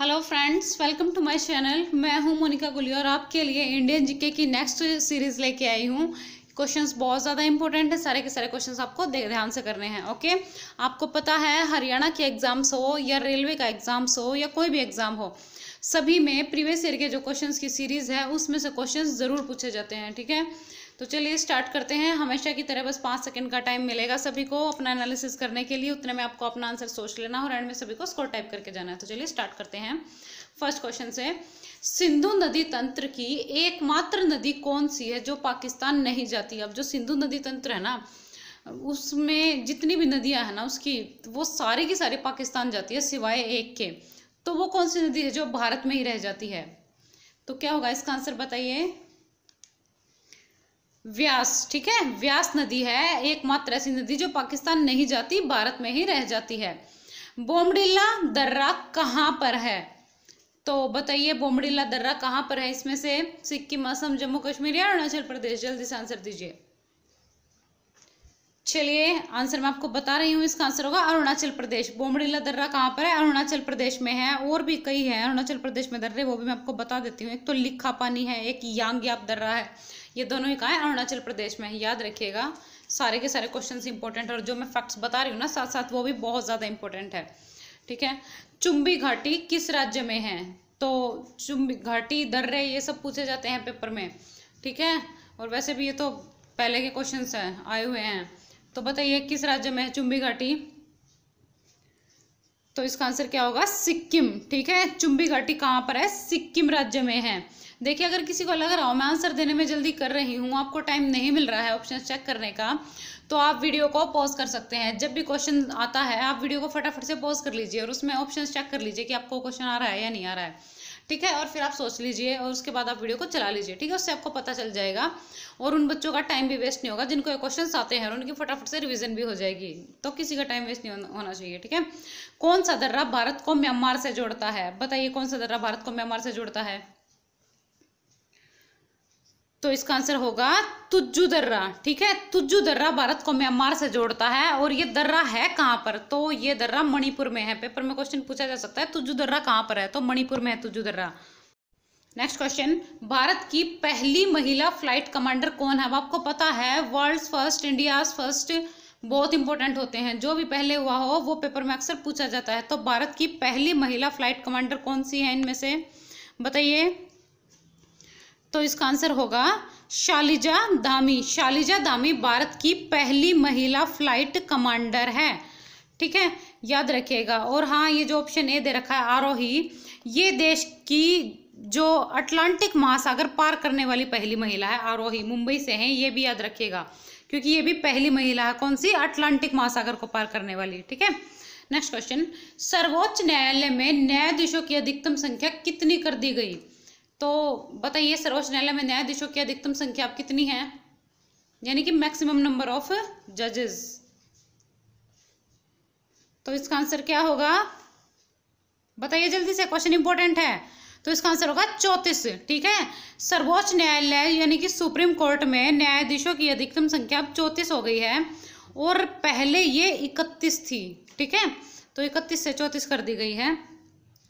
Hello friends welcome to my channel मैं हूं मोनिका गुली और आपके लिए इंडियन जीके की नेक्स्ट सीरीज़ लेके आई हूं क्वेश्चंस बहुत ज़्यादा इंपॉर्टेंट है सारे के सारे क्वेश्चंस आपको ध्यान से करने हैं ओके आपको पता है हरियाणा के एग्ज़ाम्स हो या रेलवे का एग्ज़ाम्स हो या कोई भी एग्ज़ाम हो सभी में प्रीवियस ईयर के जो क्वेश्चंस की सीरीज़ है उसमें से क्वेश्चंस ज़रूर पूछे जाते हैं ठीक है तो चलिए स्टार्ट करते हैं हमेशा की तरह बस पाँच सेकंड का टाइम मिलेगा सभी को अपना एनालिसिस करने के लिए उतने में आपको अपना आंसर सोच लेना और एंड में सभी को स्कोर टाइप करके जाना है तो चलिए स्टार्ट करते हैं फर्स्ट क्वेश्चन से सिंधु नदी तंत्र की एकमात्र नदी कौन सी है जो पाकिस्तान नहीं जाती अब जो सिंधु नदी तंत्र है ना उसमें जितनी भी नदियाँ हैं ना उसकी वो सारी की सारी पाकिस्तान जाती है सिवाय एक के तो वो कौन सी नदी है जो भारत में ही रह जाती है तो क्या होगा इसका आंसर बताइए व्यास ठीक है व्यास नदी है एकमात्र ऐसी नदी जो पाकिस्तान नहीं जाती भारत में ही रह जाती है बोमडिल्ला दर्रा कहाँ पर है तो बताइए बोमडिल्ला दर्रा कहाँ पर है इसमें से सिक्किम असम जम्मू कश्मीर या अरुणाचल प्रदेश जल्दी से आंसर दीजिए चलिए आंसर मैं आपको बता रही हूँ इसका आंसर होगा अरुणाचल प्रदेश बोमडिल्ला दर्रा कहाँ पर है अरुणाचल प्रदेश में है और भी कई है अरुणाचल प्रदेश में दर्रे वो भी मैं आपको बता देती हूँ एक तो लिखा पानी है एक यांग याप दर्रा है ये दोनों ही कहाँ है अरुणाचल प्रदेश में याद रखिएगा सारे के सारे क्वेश्चन इंपॉर्टेंट और जो मैं फैक्ट्स बता रही हूँ ना साथ साथ वो भी बहुत ज़्यादा इंपॉर्टेंट है ठीक है चुंबी घाटी किस राज्य में है तो चुंबी घाटी दर्रे ये सब पूछे जाते हैं पेपर में ठीक है और वैसे भी ये तो पहले के क्वेश्चन हैं आए हुए हैं तो बताइए किस राज्य में है चुंबी घाटी तो इसका आंसर क्या होगा सिक्किम ठीक है चुंबी घाटी कहाँ पर है सिक्किम राज्य में है देखिए अगर किसी को लग रहा हो मैं आंसर देने में जल्दी कर रही हूँ आपको टाइम नहीं मिल रहा है ऑप्शन चेक करने का तो आप वीडियो को पॉज कर सकते हैं जब भी क्वेश्चन आता है आप वीडियो को फटाफट से पॉज कर लीजिए और उसमें ऑप्शन चेक कर लीजिए कि आपको क्वेश्चन आ रहा है या नहीं आ रहा है ठीक है और फिर आप सोच लीजिए और उसके बाद आप वीडियो को चला लीजिए ठीक है उससे आपको पता चल जाएगा और उन बच्चों का टाइम भी वेस्ट नहीं होगा जिनको क्वेश्चन आते हैं उनकी फटाफट से रिविजन भी हो जाएगी तो किसी का टाइम वेस्ट नहीं होना चाहिए ठीक है कौन सा दर्रा भारत को म्यांमार से जोड़ता है बताइए कौन सा दर्रा भारत को म्यांमार से जोड़ता है तो इसका आंसर होगा तुज्जू दर्रा ठीक है तुज्जू दर्रा भारत को म्यांमार से जोड़ता है और ये दर्रा है कहाँ पर तो ये दर्रा मणिपुर में है पेपर में क्वेश्चन पूछा जा सकता है तुज्जू दर्रा कहाँ पर है तो मणिपुर में है तुज्जू दर्रा नेक्स्ट क्वेश्चन भारत की पहली महिला फ्लाइट कमांडर कौन है अब आपको पता है वर्ल्ड फर्स्ट इंडिया फर्स्ट बहुत इंपॉर्टेंट होते हैं जो भी पहले हुआ हो वो पेपर में अक्सर पूछा जाता है तो भारत की पहली महिला फ्लाइट कमांडर कौन सी है इनमें से बताइए तो इसका आंसर होगा शालिजा दामी शालिजा दामी भारत की पहली महिला फ्लाइट कमांडर है ठीक है याद रखिएगा और हाँ ये जो ऑप्शन ए दे रखा है आरोही ये देश की जो अटलांटिक महासागर पार करने वाली पहली महिला है आरोही मुंबई से हैं ये भी याद रखिएगा क्योंकि ये भी पहली महिला है कौन सी अटलांटिक महासागर को पार करने वाली ठीक है नेक्स्ट क्वेश्चन सर्वोच्च न्यायालय में न्यायाधीशों की अधिकतम संख्या कितनी कर दी गई तो बताइए सर्वोच्च न्यायालय में न्यायाधीशों की अधिकतम संख्या आप कितनी है यानी कि मैक्सिमम नंबर ऑफ जजेस तो इसका आंसर क्या होगा बताइए जल्दी से क्वेश्चन इंपॉर्टेंट है तो इसका आंसर होगा चौंतीस ठीक है सर्वोच्च न्यायालय यानी कि सुप्रीम कोर्ट में न्यायाधीशों की अधिकतम संख्या अब चौंतीस हो गई है और पहले ये इकतीस थी ठीक है तो इकतीस से चौंतीस कर दी गई है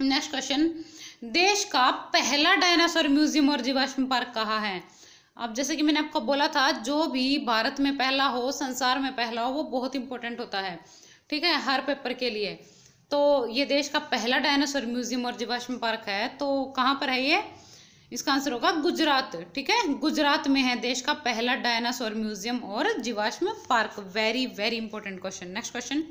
नेक्स्ट क्वेश्चन देश का पहला डायनासोर म्यूजियम और जीवाश्म पार्क कहाँ है अब जैसे कि मैंने आपको बोला था जो भी भारत में पहला हो संसार में पहला हो वो बहुत इंपॉर्टेंट होता है ठीक है हर पेपर के लिए तो ये देश का पहला डायनासोर म्यूजियम और जीवाश्म पार्क है तो कहाँ पर है ये इसका आंसर होगा गुजरात ठीक है गुजरात में है देश का पहला डायनासोर म्यूजियम और जीवाश्म park very very important question next question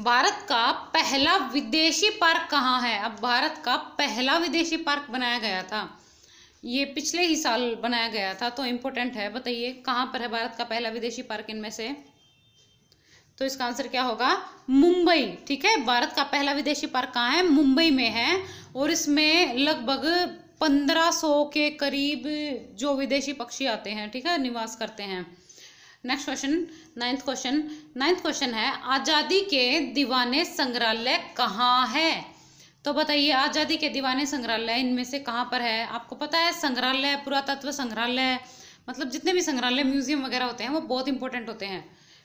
Bharat का पहला विदेशी पार्क कहाँ है अब भारत का पहला विदेशी पार्क बनाया गया था ये पिछले ही साल बनाया गया था तो इम्पोर्टेंट है बताइए कहाँ पर है भारत का पहला विदेशी पार्क इनमें से तो इसका आंसर क्या होगा मुंबई ठीक है भारत का पहला विदेशी पार्क कहाँ है मुंबई में है और इसमें लगभग 1500 के करीब जो विदेशी पक्षी आते हैं ठीक है निवास करते हैं next question ninth question ninth question है आज़ादी के दीवाने संग्रहालय कहाँ है तो बताइए आज़ादी के दीवाने संग्रहालय इनमें से कहाँ पर है आपको पता है संग्रहालय पुरातत्व संग्रहालय मतलब जितने भी संग्रहालय म्यूजियम वगैरह होते हैं वो बहुत इंपॉर्टेंट होते हैं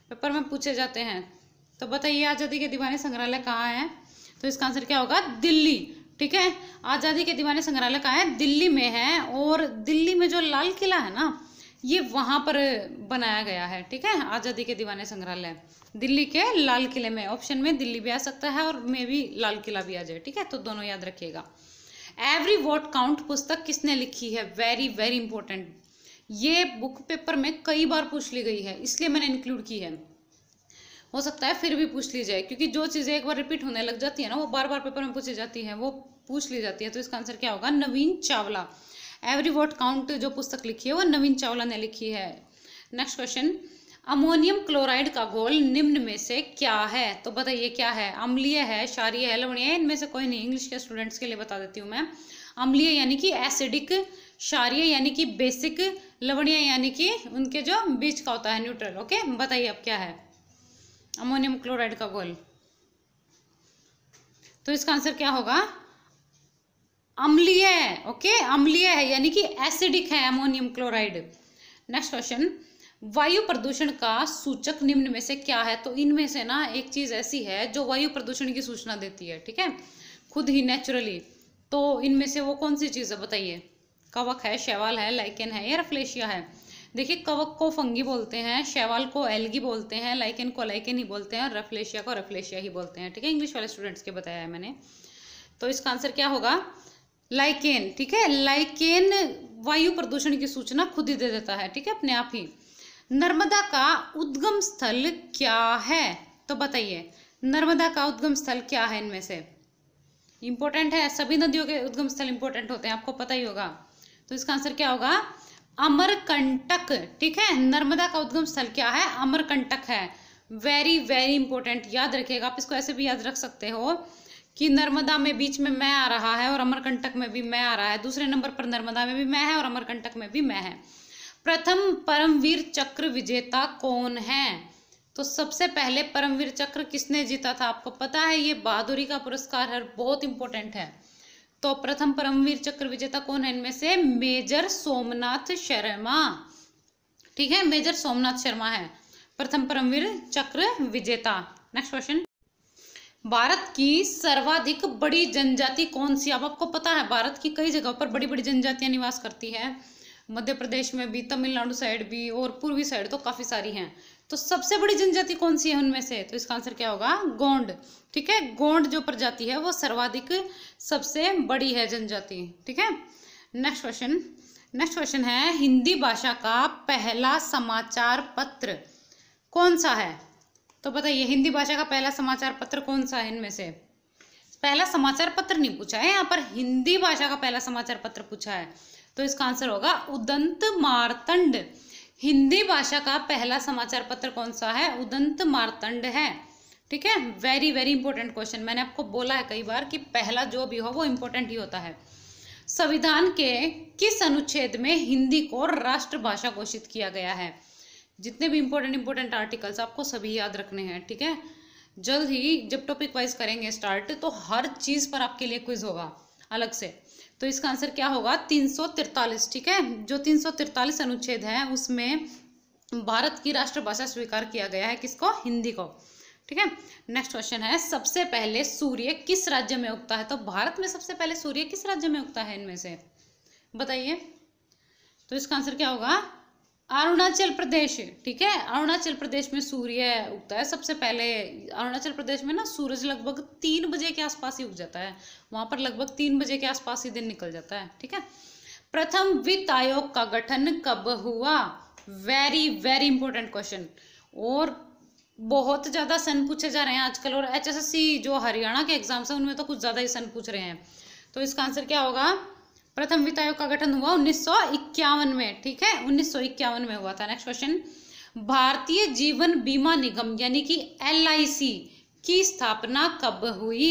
पेपर में पूछे जाते हैं तो बताइए आज़ादी के दीवाने संग्रहालय कहाँ है तो इसका आंसर क्या होगा दिल्ली ठीक है आज़ादी के दीवाने संग्रहालय कहाँ है दिल्ली में है और दिल्ली में जो लाल किला है ना ये वहाँ पर बनाया गया है ठीक है आज़ादी के दीवाने संग्रहालय दिल्ली के लाल किले में ऑप्शन में दिल्ली भी आ सकता है और मे भी लाल किला भी आ जाए ठीक है तो दोनों याद रखिएगा एवरी वॉट काउंट पुस्तक किसने लिखी है वेरी वेरी इंपॉर्टेंट ये बुक पेपर में कई बार पूछ ली गई है इसलिए मैंने इंक्लूड की है हो सकता है फिर भी पूछ ली जाए क्योंकि जो चीज़ें एक बार रिपीट होने लग जाती है ना वो बार बार पेपर में पूछी जाती है वो पूछ ली जाती है तो इसका आंसर क्या होगा Navin Chawla every vote count जो पुस्तक लिखी है वो नवीन चावला ने लिखी है नेक्स्ट क्वेश्चन अमोनियम क्लोराइड का गोल निम्न में से क्या है तो बताइए क्या है अम्लीय है क्षारीय है लवणीय है इनमें से कोई नहीं इंग्लिश के स्टूडेंट्स के लिए बता देती हूँ मैं अम्लीय यानी कि एसिडिक क्षारीय यानी कि बेसिक लवणीय यानी कि उनके जो बीच का होता है न्यूट्रल ओके बताइए अब क्या है अमोनियम क्लोराइड का गोल तो इसका आंसर क्या होगा अम्लीय है ओके अम्लीय है यानी कि एसिडिक है अमोनियम क्लोराइड नेक्स्ट क्वेश्चन वायु प्रदूषण का सूचक निम्न में से क्या है तो इनमें से ना एक चीज़ ऐसी है जो वायु प्रदूषण की सूचना देती है ठीक है खुद ही नेचुरली तो इनमें से वो कौन सी चीज़ है बताइए कवक है शैवाल है लाइकेन है या रफ्लेशिया है देखिए कवक को फंगी बोलते हैं शैवाल को एलगी बोलते हैं लाइकेन को लाइकेन ही बोलते हैं और रफ्लेशिया को रफ्लेशिया ही बोलते हैं ठीक है इंग्लिश वाले स्टूडेंट्स के बताया है मैंने तो इसका आंसर क्या होगा लाइकेन ठीक है लाइकेन वायु प्रदूषण की सूचना खुद ही दे देता है ठीक है अपने आप ही नर्मदा का उद्गम स्थल क्या है तो बताइए नर्मदा का उद्गम स्थल क्या है इनमें से इंपॉर्टेंट है सभी नदियों के उद्गम स्थल इंपॉर्टेंट होते हैं आपको पता ही होगा तो इसका आंसर क्या होगा अमरकंटक ठीक है नर्मदा का उद्गम स्थल क्या है अमरकंटक है वेरी वेरी इंपॉर्टेंट याद रखिएगा आप इसको ऐसे भी याद रख सकते हो कि नर्मदा में बीच में मैं आ रहा है और अमरकंटक में भी मैं आ रहा है दूसरे नंबर पर नर्मदा में भी मैं है और अमरकंटक में भी मैं है प्रथम परमवीर चक्र विजेता कौन है तो सबसे पहले परमवीर चक्र किसने जीता था आपको पता है ये बहादुरी का पुरस्कार है बहुत इंपॉर्टेंट है तो प्रथम परमवीर चक्र विजेता कौन है इनमें से मेजर सोमनाथ शर्मा ठीक है मेजर सोमनाथ शर्मा है प्रथम परमवीर चक्र विजेता नेक्स्ट क्वेश्चन भारत की सर्वाधिक बड़ी जनजाति कौन सी अब आपको पता है भारत की कई जगह पर बड़ी बड़ी जनजातियां निवास करती है मध्य प्रदेश में भी तमिलनाडु साइड भी और पूर्वी साइड तो काफ़ी सारी हैं तो सबसे बड़ी जनजाति कौन सी है उनमें से तो इसका आंसर क्या होगा गोंड ठीक है गोंड जो प्रजाति है वो सर्वाधिक सबसे बड़ी है जनजाति ठीक है नेक्स्ट क्वेश्चन नेक्स्ट क्वेश्चन है हिंदी भाषा का पहला समाचार पत्र कौन सा है तो बताइए हिंदी भाषा का पहला समाचार पत्र कौन सा है इनमें से पहला समाचार पत्र नहीं पूछा है यहाँ पर हिंदी भाषा का पहला समाचार पत्र पूछा है तो इसका आंसर होगा उदंत मारतंड हिंदी भाषा का पहला समाचार पत्र कौन सा है उदंत मारतंड है ठीक है वेरी वेरी इंपॉर्टेंट क्वेश्चन मैंने आपको बोला है कई बार कि पहला जो भी हो वो इम्पोर्टेंट ही होता है संविधान के किस अनुच्छेद में हिंदी को राष्ट्रभाषा घोषित किया गया है जितने भी इम्पोर्टेंट इम्पोर्टेंट आर्टिकल्स आपको सभी याद रखने हैं ठीक है जल्द ही जब टॉपिक वाइज करेंगे स्टार्ट तो हर चीज़ पर आपके लिए क्विज होगा अलग से तो इसका आंसर क्या होगा तीन ठीक है जो तीन अनुच्छेद हैं उसमें भारत की राष्ट्रभाषा स्वीकार किया गया है किसको हिंदी को ठीक है नेक्स्ट क्वेश्चन है सबसे पहले सूर्य किस राज्य में उगता है तो भारत में सबसे पहले सूर्य किस राज्य में उगता है इनमें से बताइए तो इसका आंसर क्या होगा अरुणाचल प्रदेश ठीक है अरुणाचल प्रदेश में सूर्य उगता है सबसे पहले अरुणाचल प्रदेश में ना सूरज लगभग तीन बजे के आसपास ही उग जाता है वहां पर लगभग तीन बजे के आसपास ही दिन निकल जाता है ठीक है प्रथम वित्त आयोग का गठन कब हुआ वेरी वेरी इंपॉर्टेंट क्वेश्चन और बहुत ज़्यादा सन पूछे जा रहे हैं आजकल और एच जो हरियाणा के एग्जाम्स है उनमें तो कुछ ज़्यादा ही सन पूछ रहे हैं तो इसका आंसर क्या होगा प्रथम वित्त आयोग का गठन हुआ उन्नीस में ठीक है उन्नीस में हुआ था नेक्स्ट क्वेश्चन भारतीय जीवन बीमा निगम यानी कि एल की स्थापना कब हुई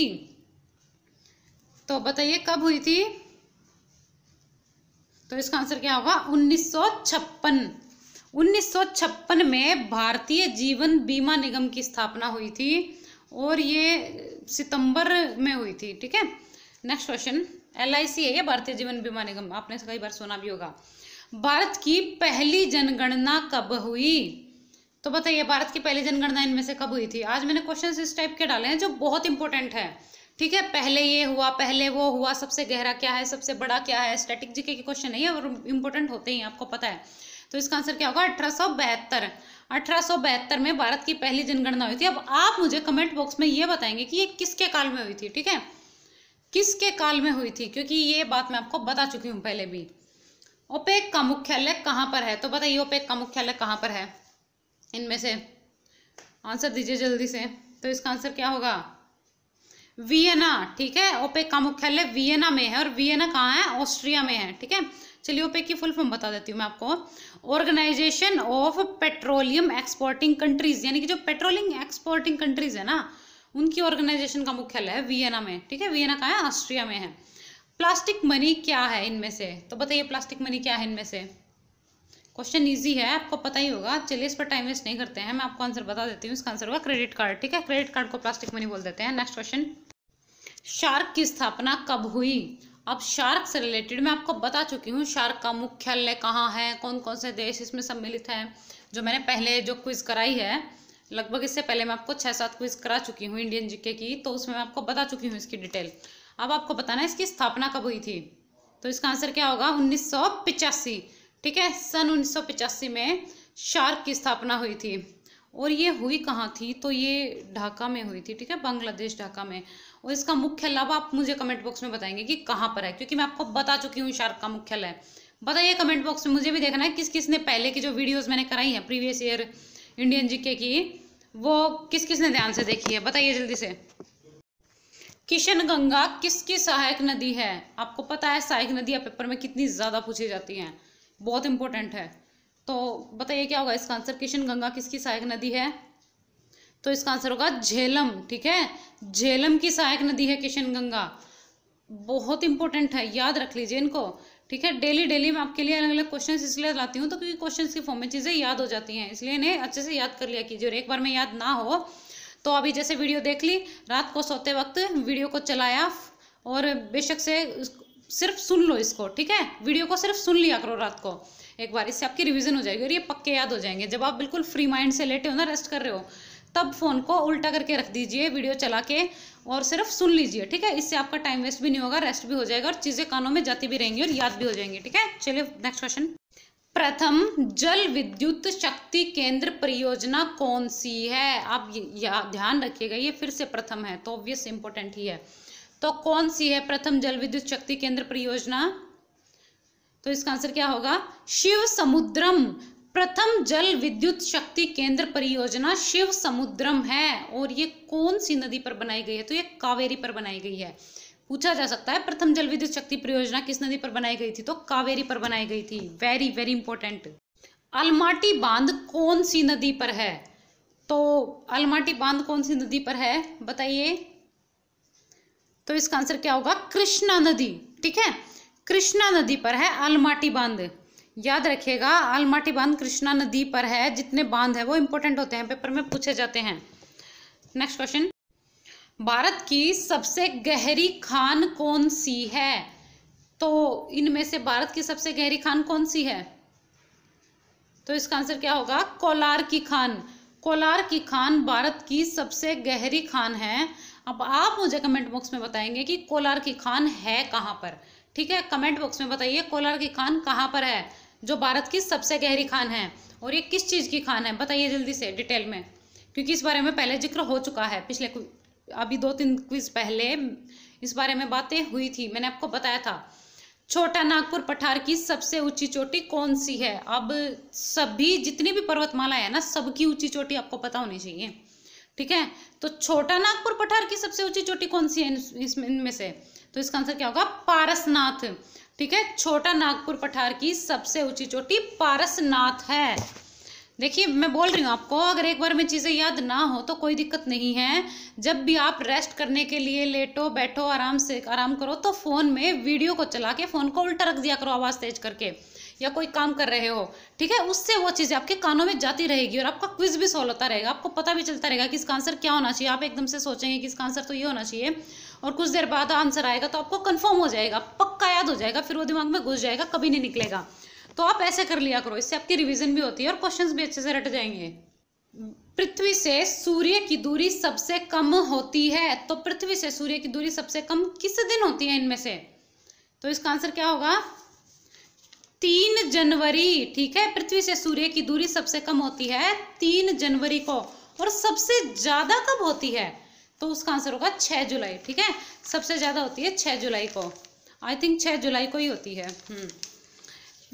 तो बताइए कब हुई थी तो इसका आंसर क्या होगा 1956 1956 में भारतीय जीवन बीमा निगम की स्थापना हुई थी और ये सितंबर में हुई थी ठीक है नेक्स्ट क्वेश्चन एल है क्या भारतीय जीवन बीमा निगम आपने कई बार सुना भी होगा भारत की पहली जनगणना कब हुई तो बताइए भारत की पहली जनगणना इनमें से कब हुई थी आज मैंने क्वेश्चन इस टाइप के डाले हैं जो बहुत इंपॉर्टेंट है ठीक है पहले ये हुआ पहले वो हुआ सबसे गहरा क्या है सबसे बड़ा क्या है स्टैटिक जीके के क्वेश्चन है ये और इंपॉर्टेंट होते ही आपको पता है तो इसका आंसर क्या होगा अठारह अठारह में भारत की पहली जनगणना हुई थी अब आप मुझे कमेंट बॉक्स में ये बताएंगे कि ये किसके काल में हुई थी ठीक है किसके काल में हुई थी क्योंकि ये बात मैं आपको बता चुकी हूँ पहले भी ओपेक का मुख्यालय कहाँ पर है तो बताइए ओपेक का मुख्यालय कहाँ पर है इनमें से आंसर दीजिए जल्दी से तो इसका आंसर क्या होगा वियना ठीक है ओपेक का मुख्यालय वियना में है और वियना कहाँ है ऑस्ट्रिया में है ठीक है चलिए ओपेक की फुल फॉर्म बता देती हूँ मैं आपको organisation of petroleum exporting countries यानी कि जो पेट्रोलिंग एक्सपोर्टिंग कंट्रीज है ना उनकी ऑर्गेनाइजेशन का मुख्यालय है वियना में ठीक है वियना कहाँ है ऑस्ट्रिया में है प्लास्टिक मनी क्या है इनमें से तो बताइए प्लास्टिक मनी क्या है इनमें से क्वेश्चन इजी है आपको पता ही होगा चलिए इस पर टाइम वेस्ट नहीं करते हैं मैं आपको आंसर बता देती हूँ इसका आंसर होगा क्रेडिट कार्ड ठीक है क्रेडिट कार्ड को प्लास्टिक मनी बोल देते हैं नेक्स्ट क्वेश्चन शार्क की स्थापना कब हुई अब शार्क से रिलेटेड मैं आपको बता चुकी हूँ शार्क का मुख्यालय कहाँ है कौन कौन से देश इसमें सम्मिलित हैं जो मैंने पहले जो क्विज कराई है लगभग इससे पहले मैं आपको छः सात क्विज करा चुकी हूँ इंडियन जीके की तो उसमें मैं आपको बता चुकी हूँ इसकी डिटेल अब आपको बताना है इसकी स्थापना कब हुई थी तो इसका आंसर क्या होगा उन्नीस ठीक है सन उन्नीस में शार्क की स्थापना हुई थी और ये हुई कहाँ थी तो ये ढाका में हुई थी ठीक है बांग्लादेश ढाका में और इसका मुख्य लाभ आप मुझे कमेंट बॉक्स में बताएंगे कि कहाँ पर है क्योंकि मैं आपको बता चुकी हूँ शार्क का मुख्यालय बताइए कमेंट बॉक्स में मुझे भी देखना है किस किस ने पहले की जो वीडियोस मैंने कराई हैं प्रीवियस ईयर इंडियन जीके की वो किस किस ने ध्यान से देखी है बताइए जल्दी से किशन गंगा किसकी सहायक नदी है आपको पता है सहायक नदियाँ पेपर में कितनी ज़्यादा पूछी जाती हैं बहुत इंपॉर्टेंट है तो बताइए क्या होगा इसका आंसर किशन गंगा किसकी सहायक नदी है तो इसका आंसर होगा झेलम ठीक है झेलम की सहायक नदी है किशन गंगा बहुत इंपॉर्टेंट है याद रख लीजिए इनको ठीक है डेली डेली मैं आपके लिए अलग अलग क्वेश्चन इसलिए लाती हूँ तो क्योंकि क्वेश्चन के फॉर्म में चीज़ें याद हो जाती हैं इसलिए इन्हें अच्छे से याद कर लिया कीजिए और एक बार में याद ना हो तो अभी जैसे वीडियो देख ली रात को सोते वक्त वीडियो को चलाया और बेशक से सिर्फ सुन लो इसको ठीक है वीडियो को सिर्फ सुन लिया करो रात को एक बार इससे आपकी रिविजन हो जाएगी और ये पक्के याद हो जाएंगे जब आप बिल्कुल फ्री माइंड से लेटे हो ना रेस्ट कर रहे हो तब फ़ोन को उल्टा करके रख दीजिए वीडियो चला के और सिर्फ सुन लीजिए ठीक है इससे आपका टाइम वेस्ट भी नहीं होगा रेस्ट भी हो जाएगा और चीज़ें कानों में जाती भी रहेंगी और याद भी हो जाएंगी ठीक है चलिए नेक्स्ट क्वेश्चन प्रथम जल विद्युत शक्ति केंद्र परियोजना कौन सी है आप ध्यान रखिएगा ये फिर से प्रथम है तो ऑब्वियस इंपॉर्टेंट ही है तो कौन सी है प्रथम जल विद्युत शक्ति केंद्र परियोजना तो इसका आंसर क्या होगा शिव समुद्रम प्रथम जल विद्युत शक्ति केंद्र परियोजना शिव समुद्रम है और ये कौन सी नदी पर बनाई गई है तो ये कावेरी पर बनाई गई है पूछा जा सकता है प्रथम जल विद्युत शक्ति परियोजना किस नदी पर बनाई गई थी तो कावेरी पर बनाई गई थी वेरी वेरी इंपॉर्टेंट अलमाटी बांध कौन सी नदी पर है तो अलमाटी बांध कौन सी नदी पर है बताइए तो इसका आंसर क्या होगा कृष्णा नदी ठीक है कृष्णा नदी पर है अलमाटी बांध याद रखिएगा आलमाटी बांध कृष्णा नदी पर है जितने बांध है वो इंपॉर्टेंट होते हैं पेपर में पूछे जाते हैं नेक्स्ट क्वेश्चन भारत की सबसे गहरी खान कौन सी है तो इनमें से भारत की सबसे गहरी खान कौन सी है तो इसका आंसर क्या होगा कोलार की खान कोलार की खान भारत की सबसे गहरी खान है अब आप मुझे कमेंट बॉक्स में बताएंगे कि कोलार की खान है कहाँ पर ठीक है कमेंट बॉक्स में बताइए कोलार की खान कहाँ पर है जो भारत की सबसे गहरी खान है और ये किस चीज़ की खान है बताइए जल्दी से डिटेल में क्योंकि इस बारे में पहले जिक्र हो चुका है पिछले अभी दो तीन क्विज पहले इस बारे में बातें हुई थी मैंने आपको बताया था छोटा नागपुर पठार की सबसे ऊंची चोटी कौन सी है अब सभी जितनी भी पर्वतमाला है ना सबकी ऊंची चोटी आपको पता होनी चाहिए ठीक है तो छोटा नागपुर पठार की सबसे ऊंची चोटी कौन सी है इसमें इनमें से तो इसका आंसर क्या होगा पारसनाथ ठीक है छोटा नागपुर पठार की सबसे ऊंची चोटी पारसनाथ है देखिए मैं बोल रही हूँ आपको अगर एक बार में चीज़ें याद ना हो तो कोई दिक्कत नहीं है जब भी आप रेस्ट करने के लिए लेटो बैठो आराम से आराम करो तो फ़ोन में वीडियो को चला के फ़ोन को उल्टा रख दिया करो आवाज़ तेज करके या कोई काम कर रहे हो ठीक है उससे वो चीज़ें आपके कानों में जाती रहेगी और आपका क्विज भी सोल होता रहेगा आपको पता भी चलता रहेगा कि इसका आंसर क्या होना चाहिए आप एकदम से सोचेंगे कि इसका आंसर तो ये होना चाहिए और कुछ देर बाद आंसर आएगा तो आपको कन्फर्म हो जाएगा पक्का याद हो जाएगा फिर वो दिमाग में घुस जाएगा कभी नहीं निकलेगा तो आप ऐसे कर लिया करो इससे आपकी रिविजन भी होती है और क्वेश्चन भी अच्छे से रट जाएंगे पृथ्वी से सूर्य की दूरी सबसे कम होती है तो पृथ्वी से सूर्य की दूरी सबसे कम किस दिन होती है इनमें से तो इसका आंसर क्या होगा तीन जनवरी ठीक है पृथ्वी से सूर्य की दूरी सबसे कम होती है तीन जनवरी को और सबसे ज्यादा कब होती है तो उसका आंसर होगा छः जुलाई ठीक है सबसे ज़्यादा होती है छः जुलाई को आई थिंक छः जुलाई को ही होती है हम्म।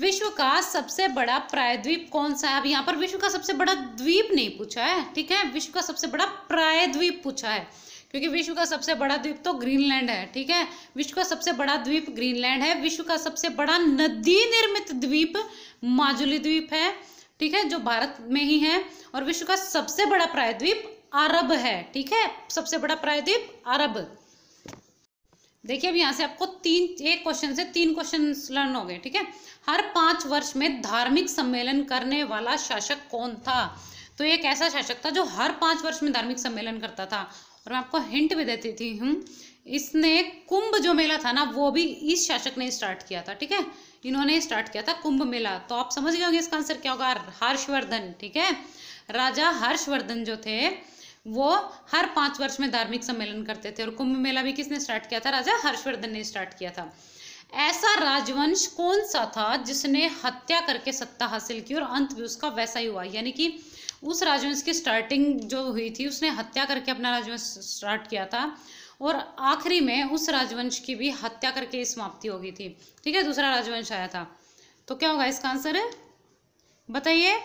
विश्व का सबसे बड़ा प्रायद्वीप कौन सा है अब यहाँ पर विश्व का सबसे बड़ा द्वीप नहीं पूछा है ठीक है विश्व का सबसे बड़ा प्रायद्वीप पूछा है क्योंकि विश्व का सबसे बड़ा द्वीप तो ग्रीनलैंड है ठीक है विश्व का सबसे बड़ा द्वीप ग्रीनलैंड है विश्व का सबसे बड़ा नदी निर्मित द्वीप माजुली द्वीप है ठीक है जो भारत में ही है और विश्व का सबसे बड़ा प्रायद्वीप अरब है ठीक है सबसे बड़ा प्रायद्वीप अरब देखिए अब यहाँ से आपको तीन एक क्वेश्चन से तीन क्वेश्चन लर्न हो गए ठीक है हर पांच वर्ष में धार्मिक सम्मेलन करने वाला शासक कौन था तो एक ऐसा शासक था जो हर पांच वर्ष में धार्मिक सम्मेलन करता था और मैं आपको हिंट भी देती थी हूँ इसने कुंभ जो मेला था ना वो भी इस शासक ने स्टार्ट किया था ठीक है इन्होंने स्टार्ट किया था कुंभ मेला तो आप समझ गए होंगे इसका आंसर क्या होगा हर्षवर्धन ठीक है राजा हर्षवर्धन जो थे वो हर पांच वर्ष में धार्मिक सम्मेलन करते थे और कुंभ मेला भी किसने स्टार्ट किया था राजा हर्षवर्धन ने स्टार्ट किया था ऐसा राजवंश कौन सा था जिसने हत्या करके सत्ता हासिल की और अंत भी उसका वैसा ही हुआ यानी कि उस राजवंश की स्टार्टिंग जो हुई थी उसने हत्या करके अपना राजवंश स्टार्ट किया था और आखिरी में उस राजवंश की भी हत्या करके समाप्ति हो गई थी ठीक है दूसरा राजवंश आया था तो क्या होगा इसका आंसर बताइए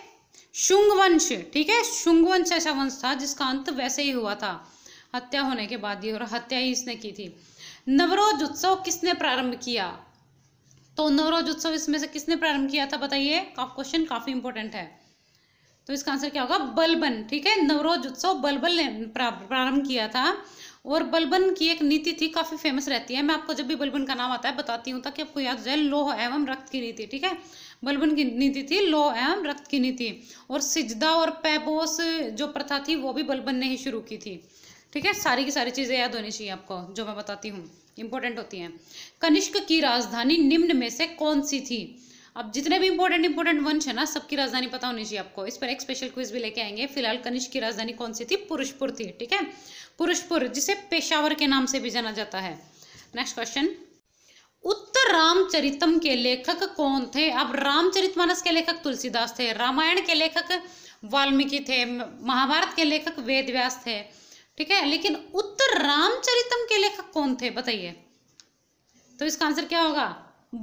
शुंग वंश ठीक है शुंग वंश ऐसा वंश था जिसका अंत वैसे ही हुआ था हत्या होने के बाद ही और हत्या ही इसने की थी नवरोज उत्सव किसने प्रारंभ किया तो नवरोज उत्सव इसमें से किसने प्रारंभ किया था बताइए क्वेश्चन काफी इंपॉर्टेंट है तो इसका आंसर क्या होगा बलबन ठीक है नवरोज उत्सव बलबन ने प्रारंभ किया था और बलबन की एक नीति थी काफी फेमस रहती है मैं आपको जब भी बलबन का नाम आता है बताती हूँ ताकि आपको याद हो जाए लोह एवं रक्त की नीति ठीक है बलबन की नीति थी लो एवं रक्त की नीति और सिजदा और पैबोस जो प्रथा थी वो भी बलबन ने ही शुरू की थी ठीक है सारी की सारी चीज़ें याद होनी चाहिए आपको जो मैं बताती हूँ इंपॉर्टेंट होती हैं कनिष्क की राजधानी निम्न में से कौन सी थी अब जितने भी इंपॉर्टेंट इंपॉर्टेंट वंश है ना सबकी राजधानी पता होनी चाहिए आपको इस पर एक स्पेशल क्विज भी लेके आएंगे फिलहाल कनिष्क की राजधानी कौन सी थी पुरुषपुर थी ठीक है पुरुषपुर जिसे पेशावर के नाम से भी जाना जाता है नेक्स्ट क्वेश्चन उत्तर रामचरितम के लेखक कौन थे अब रामचरितमानस के लेखक तुलसीदास थे रामायण के लेखक वाल्मीकि थे महाभारत के लेखक वेदव्यास थे ठीक है लेकिन उत्तर रामचरितम के लेखक कौन थे बताइए तो इसका आंसर क्या होगा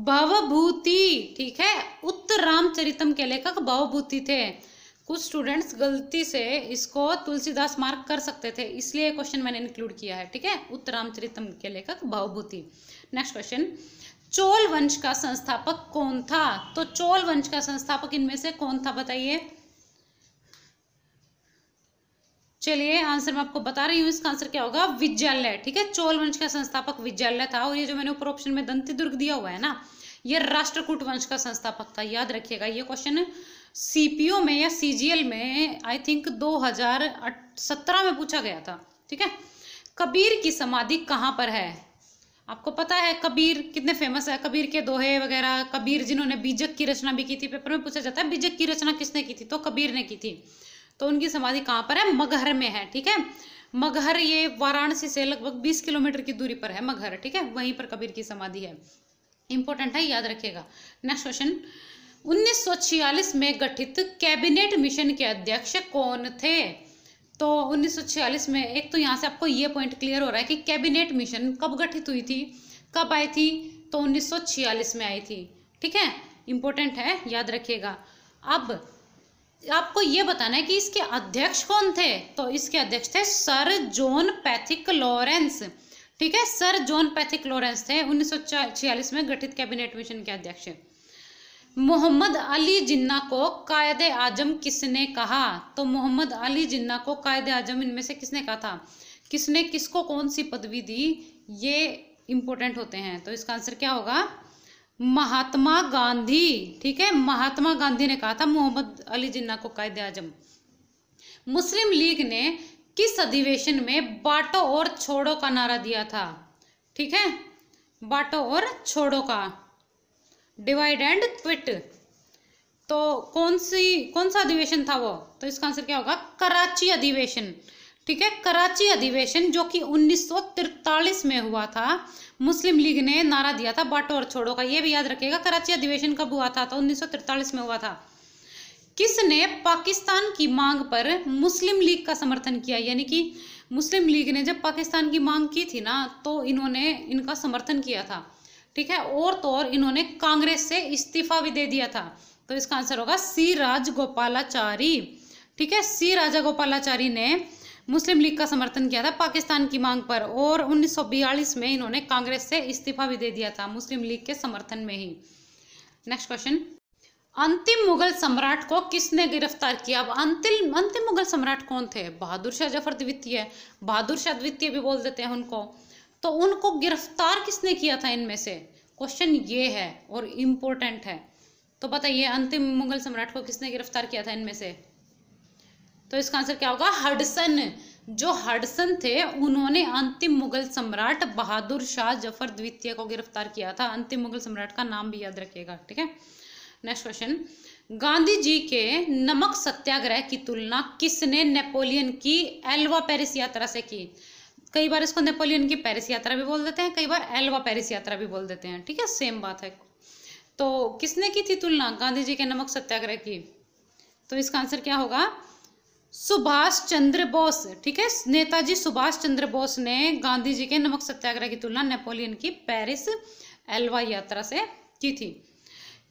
भवभूति ठीक है उत्तर रामचरितम के लेखक भवभूति थे कुछ स्टूडेंट्स गलती से इसको तुलसीदास मार्क कर सकते थे इसलिए क्वेश्चन मैंने इंक्लूड किया है ठीक है रामचरितम के लेखक भावभूति नेक्स्ट क्वेश्चन चोल वंश का संस्थापक कौन था तो चोल वंश का संस्थापक इनमें से कौन था बताइए चलिए आंसर मैं आपको बता रही हूँ इसका आंसर क्या होगा विद्यालय ठीक है चोल वंश का संस्थापक विद्यालय था और ये जो मैंने ऊपर ऑप्शन में दंती दुर्ग दिया हुआ है ना ये राष्ट्रकूट वंश का संस्थापक था याद रखिएगा ये क्वेश्चन सीपीओ में या सीजीएल में आई थिंक सत्रह में पूछा गया था ठीक है कबीर की समाधि कहाँ पर है आपको पता है कबीर कितने फेमस है कबीर के दोहे वगैरह कबीर जिन्होंने बीजक की रचना भी की थी पेपर में पूछा जाता है बीजक की रचना किसने की थी तो कबीर ने की थी तो उनकी समाधि कहाँ पर है मगहर में है ठीक है मगहर ये वाराणसी से लगभग बीस किलोमीटर की दूरी पर है मगहर ठीक है वहीं पर कबीर की समाधि है इंपॉर्टेंट है याद रखिएगा नेक्स्ट क्वेश्चन उन्नीस में गठित कैबिनेट मिशन के अध्यक्ष कौन थे तो 1946 में एक तो यहाँ से आपको ये पॉइंट क्लियर हो रहा है कि कैबिनेट मिशन कब गठित हुई थी कब आई थी तो 1946 में आई थी ठीक है इम्पोर्टेंट है याद रखिएगा अब आपको ये बताना है कि इसके अध्यक्ष कौन थे तो इसके अध्यक्ष थे सर जॉन पैथिक लॉरेंस ठीक है सर जॉन पैथिक लॉरेंस थे 1946 में गठित कैबिनेट मिशन के अध्यक्ष मोहम्मद अली जिन्ना को कायद आजम किसने कहा तो मोहम्मद अली जिन्ना को कायद आजम इनमें से किसने कहा था किसने किसको कौन सी पदवी दी ये इंपॉर्टेंट होते हैं तो इसका आंसर क्या होगा महात्मा गांधी ठीक है महात्मा गांधी ने कहा था मोहम्मद अली जिन्ना को कायद आजम मुस्लिम लीग ने किस अधिवेशन में बाटो और छोड़ो का नारा दिया था ठीक है बाटो और छोड़ो का डिवाइड एंड क्विट तो कौन सी कौन सा अधिवेशन था वो तो इसका आंसर क्या होगा कराची अधिवेशन ठीक है कराची अधिवेशन जो कि 1943 में हुआ था मुस्लिम लीग ने नारा दिया था बाटो और छोड़ो का ये भी याद रखिएगा कराची अधिवेशन कब हुआ था तो 1943 में हुआ था किसने पाकिस्तान की मांग पर मुस्लिम लीग का समर्थन किया यानी कि मुस्लिम लीग ने जब पाकिस्तान की मांग की थी ना तो इन्होंने इनका समर्थन किया था ठीक है और तो और इन्होंने कांग्रेस से इस्तीफा भी दे दिया था तो इसका आंसर होगा सी राज गोपालाचारी ठीक है सी राजा गोपालाचारी ने मुस्लिम लीग का समर्थन किया था पाकिस्तान की मांग पर और 1942 में इन्होंने कांग्रेस से इस्तीफा भी दे दिया था मुस्लिम लीग के समर्थन में ही नेक्स्ट क्वेश्चन अंतिम मुगल सम्राट को किसने गिरफ्तार किया अब अंतिम अंतिम मुगल सम्राट कौन थे बहादुर शाह जफर द्वितीय बहादुर शाह द्वितीय भी बोल देते हैं उनको तो उनको गिरफ्तार किसने किया था इनमें से क्वेश्चन ये है और इम्पोर्टेंट है तो बताइए अंतिम मुगल सम्राट को किसने गिरफ्तार किया था इनमें से तो इसका आंसर क्या होगा हडसन जो हडसन थे उन्होंने अंतिम मुगल सम्राट बहादुर शाह जफर द्वितीय को गिरफ्तार किया था अंतिम मुगल सम्राट का नाम भी याद रखिएगा ठीक है नेक्स्ट क्वेश्चन गांधी जी के नमक सत्याग्रह की तुलना किसने नेपोलियन की एल्वा पेरिस यात्रा से की कई बार इसको नेपोलियन की पेरिस यात्रा भी बोल देते हैं कई बार एल्वा पेरिस यात्रा भी बोल देते हैं ठीक है सेम बात है तो किसने की थी तुलना गांधी जी के नमक सत्याग्रह की तो इसका आंसर क्या होगा सुभाष चंद्र बोस ठीक है नेताजी सुभाष चंद्र बोस ने गांधी जी के नमक सत्याग्रह की तुलना नेपोलियन की पेरिस एल्वा यात्रा से की थी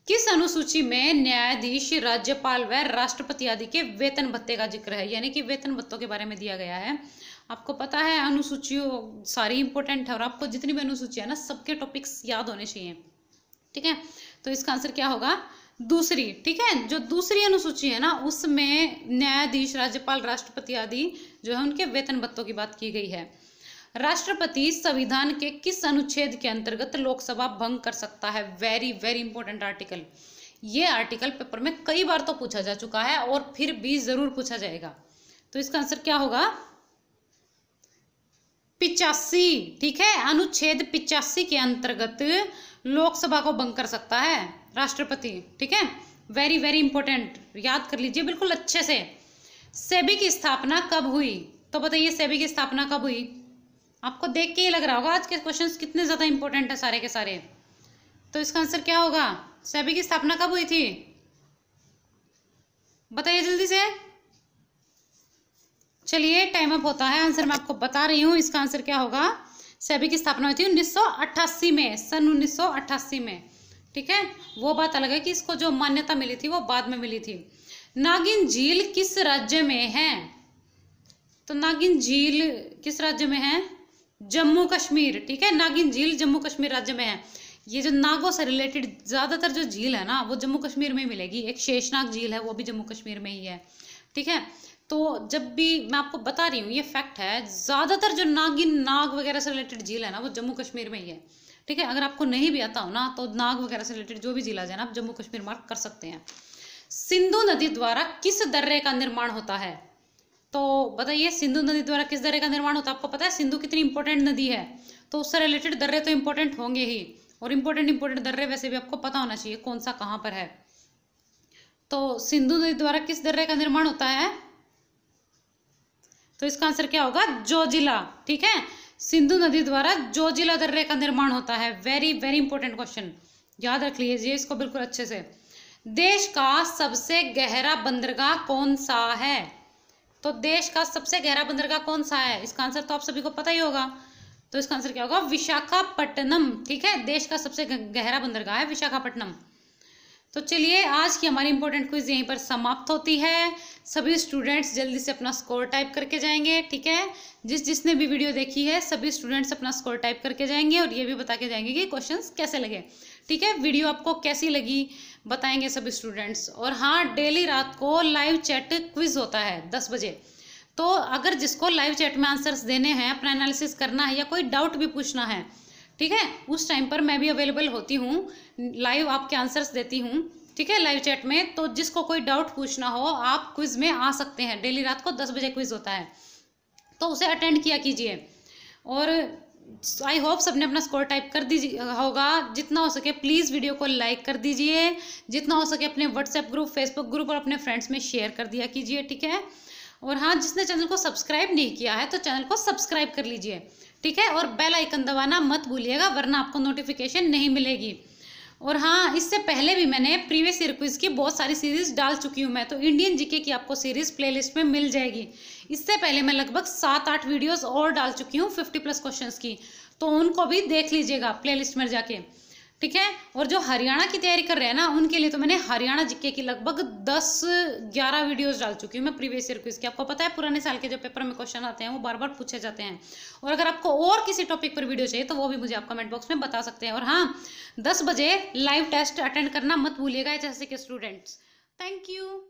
किस अनुसूची में न्यायाधीश राज्यपाल व राष्ट्रपति आदि के वेतन भत्ते का जिक्र है यानी कि वेतन भत्तों के बारे में दिया गया है आपको पता है अनुसूचियों सारी इंपॉर्टेंट है और आपको जितनी भी अनुसूची है ना सबके टॉपिक्स याद होने चाहिए ठीक है तो इसका आंसर क्या होगा दूसरी ठीक है जो दूसरी अनुसूची है ना उसमें न्यायाधीश राज्यपाल राष्ट्रपति आदि जो है उनके वेतन भत्तों की बात की गई है राष्ट्रपति संविधान के किस अनुच्छेद के अंतर्गत लोकसभा भंग कर सकता है वेरी वेरी इंपॉर्टेंट आर्टिकल ये आर्टिकल पेपर में कई बार तो पूछा जा चुका है और फिर भी जरूर पूछा जाएगा तो इसका आंसर क्या होगा पिचासी ठीक है अनुच्छेद पिचासी के अंतर्गत लोकसभा को बंद कर सकता है राष्ट्रपति ठीक है वेरी वेरी इंपॉर्टेंट याद कर लीजिए बिल्कुल अच्छे से सेबी की स्थापना कब हुई तो बताइए सेबी की स्थापना कब हुई आपको देख के ही लग रहा होगा आज के क्वेश्चन कितने ज़्यादा इंपॉर्टेंट है सारे के सारे तो इसका आंसर क्या होगा सेबी की स्थापना कब हुई थी बताइए जल्दी से चलिए टाइम अप होता है आंसर मैं आपको बता रही हूँ इसका आंसर क्या होगा सेबी की स्थापना हुई थी उन्नीस में सन उन्नीस में ठीक है वो बात अलग है कि इसको जो मान्यता मिली थी वो बाद में मिली थी नागिन झील किस राज्य में है तो नागिन झील किस राज्य में है जम्मू कश्मीर ठीक है नागिन झील जम्मू कश्मीर राज्य में है ये जो नागो से रिलेटेड ज़्यादातर जो झील है ना वो जम्मू कश्मीर में मिलेगी एक शेषनाग झील है वो भी जम्मू कश्मीर में ही है ठीक है तो जब भी मैं आपको बता रही हूँ ये फैक्ट है ज़्यादातर जो नागिन नाग वगैरह से रिलेटेड झील है ना वो जम्मू कश्मीर में ही है ठीक है अगर आपको नहीं भी आता हो ना तो नाग वगैरह से रिलेटेड जो भी जिला है ना आप जम्मू कश्मीर मार्क कर सकते हैं सिंधु नदी द्वारा किस दर्रे का निर्माण होता है तो बताइए सिंधु नदी द्वारा किस दर्रे का निर्माण होता है आपको पता है सिंधु कितनी इंपॉर्टेंट नदी है तो उससे रिलेटेड दर्रे तो इंपॉर्टेंट होंगे ही और इंपॉर्टेंट इंपॉर्टेंट दर्रे वैसे भी आपको पता होना चाहिए कौन सा कहाँ पर है तो सिंधु नदी द्वारा किस दर्रे का निर्माण होता है तो इसका आंसर क्या होगा जोजिला ठीक है सिंधु नदी द्वारा जोजिला दर्रे का निर्माण होता है वेरी वेरी इंपॉर्टेंट क्वेश्चन याद रख लीजिए इसको बिल्कुल अच्छे से देश का सबसे गहरा बंदरगाह कौन सा है तो देश का सबसे गहरा बंदरगाह कौन सा है इसका आंसर तो आप सभी को पता ही होगा तो इसका आंसर क्या होगा विशाखापट्टनम ठीक है देश का सबसे गहरा बंदरगाह है विशाखापट्टनम तो चलिए आज की हमारी इंपॉर्टेंट क्विज यहीं पर समाप्त होती है सभी स्टूडेंट्स जल्दी से अपना स्कोर टाइप करके जाएंगे ठीक है जिस जिसने भी वीडियो देखी है सभी स्टूडेंट्स अपना स्कोर टाइप करके जाएंगे और ये भी बता के जाएंगे कि क्वेश्चंस कैसे लगे ठीक है वीडियो आपको कैसी लगी बताएंगे सभी स्टूडेंट्स और हाँ डेली रात को लाइव चैट क्विज होता है दस बजे तो अगर जिसको लाइव चैट में आंसर्स देने हैं अपना एनालिसिस करना है या कोई डाउट भी पूछना है ठीक है उस टाइम पर मैं भी अवेलेबल होती हूँ लाइव आपके आंसर्स देती हूँ ठीक है लाइव चैट में तो जिसको कोई डाउट पूछना हो आप क्विज में आ सकते हैं डेली रात को दस बजे क्विज होता है तो उसे अटेंड किया कीजिए और आई होप सबने अपना स्कोर टाइप कर दीजिए होगा जितना हो सके प्लीज़ वीडियो को लाइक कर दीजिए जितना हो सके अपने व्हाट्सएप ग्रुप फेसबुक ग्रुप और अपने फ्रेंड्स में शेयर कर दिया कीजिए ठीक है और हाँ जिसने चैनल को सब्सक्राइब नहीं किया है तो चैनल को सब्सक्राइब कर लीजिए ठीक है और बेल आइकन दबाना मत भूलिएगा वरना आपको नोटिफिकेशन नहीं मिलेगी और हाँ इससे पहले भी मैंने प्रीवियस ईयर क्विज की बहुत सारी सीरीज डाल चुकी हूँ मैं तो इंडियन जीके की आपको सीरीज प्लेलिस्ट में मिल जाएगी इससे पहले मैं लगभग सात आठ वीडियोस और डाल चुकी हूँ फिफ्टी प्लस क्वेश्चंस की तो उनको भी देख लीजिएगा प्लेलिस्ट में जाके ठीक है और जो हरियाणा की तैयारी कर रहे हैं ना उनके लिए तो मैंने हरियाणा जीके की लगभग दस ग्यारह वीडियोस डाल चुकी हूँ मैं प्रीवियस ईयर क्विज की आपको पता है पुराने साल के जो पेपर में क्वेश्चन आते हैं वो बार बार पूछे जाते हैं और अगर आपको और किसी टॉपिक पर वीडियो चाहिए तो वो भी मुझे आप कमेंट बॉक्स में बता सकते हैं और हाँ दस बजे लाइव टेस्ट अटेंड करना मत भूलिएगा जैसे के स्टूडेंट्स थैंक यू